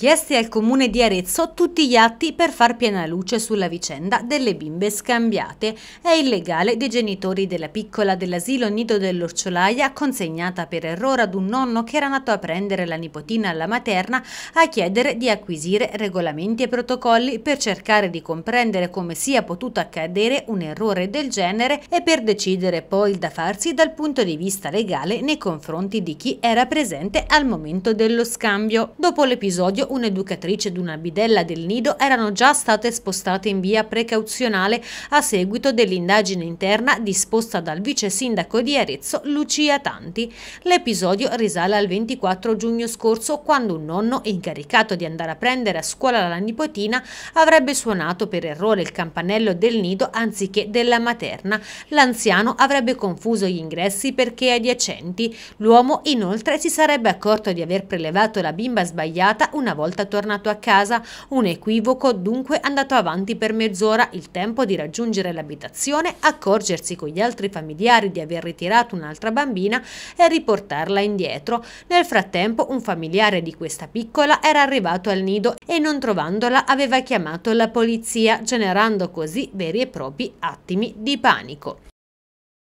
Chiesti al comune di Arezzo tutti gli atti per far piena luce sulla vicenda delle bimbe scambiate. È illegale dei genitori della piccola dell'asilo nido dell'Orciolaia, consegnata per errore ad un nonno che era nato a prendere la nipotina alla materna, a chiedere di acquisire regolamenti e protocolli per cercare di comprendere come sia potuto accadere un errore del genere e per decidere poi il da farsi dal punto di vista legale nei confronti di chi era presente al momento dello scambio. Dopo l'episodio un'educatrice ed una bidella del nido erano già state spostate in via precauzionale a seguito dell'indagine interna disposta dal vice sindaco di Arezzo Lucia Tanti. L'episodio risale al 24 giugno scorso quando un nonno incaricato di andare a prendere a scuola la nipotina avrebbe suonato per errore il campanello del nido anziché della materna. L'anziano avrebbe confuso gli ingressi perché adiacenti. L'uomo inoltre si sarebbe accorto di aver prelevato la bimba sbagliata una volta tornato a casa. Un equivoco dunque andato avanti per mezz'ora, il tempo di raggiungere l'abitazione, accorgersi con gli altri familiari di aver ritirato un'altra bambina e riportarla indietro. Nel frattempo un familiare di questa piccola era arrivato al nido e non trovandola aveva chiamato la polizia, generando così veri e propri attimi di panico.